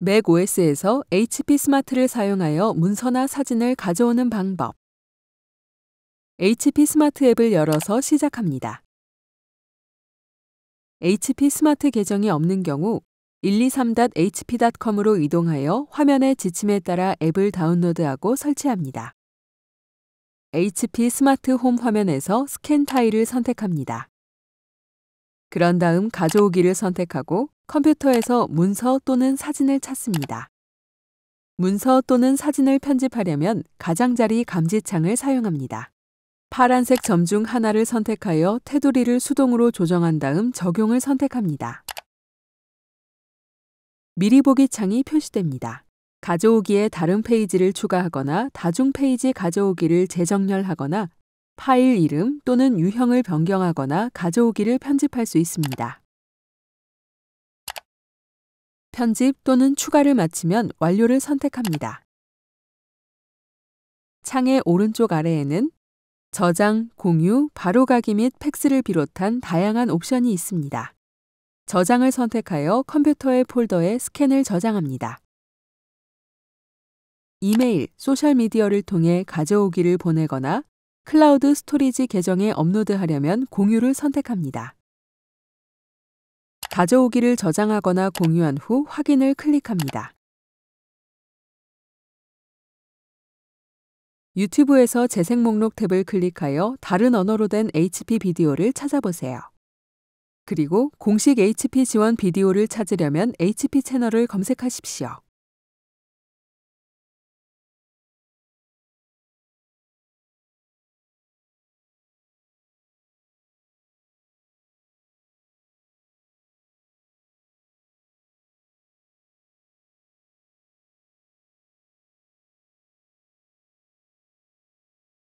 맥 OS에서 HP 스마트를 사용하여 문서나 사진을 가져오는 방법. HP 스마트 앱을 열어서 시작합니다. HP 스마트 계정이 없는 경우 123.hp.com으로 이동하여 화면의 지침에 따라 앱을 다운로드하고 설치합니다. HP 스마트 홈 화면에서 스캔 타일을 선택합니다. 그런 다음 가져오기를 선택하고 컴퓨터에서 문서 또는 사진을 찾습니다. 문서 또는 사진을 편집하려면 가장자리 감지창을 사용합니다. 파란색 점 중 하나를 선택하여 테두리를 수동으로 조정한 다음 적용을 선택합니다. 미리 보기 창이 표시됩니다. 가져오기에 다른 페이지를 추가하거나 다중 페이지 가져오기를 재정렬하거나 파일 이름 또는 유형을 변경하거나 가져오기를 편집할 수 있습니다. 편집 또는 추가를 마치면 완료를 선택합니다. 창의 오른쪽 아래에는 저장, 공유, 바로가기 및 팩스를 비롯한 다양한 옵션이 있습니다. 저장을 선택하여 컴퓨터의 폴더에 스캔을 저장합니다. 이메일, 소셜미디어를 통해 가져오기를 보내거나 클라우드 스토리지 계정에 업로드하려면 공유를 선택합니다. 가져오기를 저장하거나 공유한 후 확인을 클릭합니다. 유튜브에서 재생 목록 탭을 클릭하여 다른 언어로 된 HP 비디오를 찾아보세요. 그리고 공식 HP 지원 비디오를 찾으려면 HP 채널을 검색하십시오.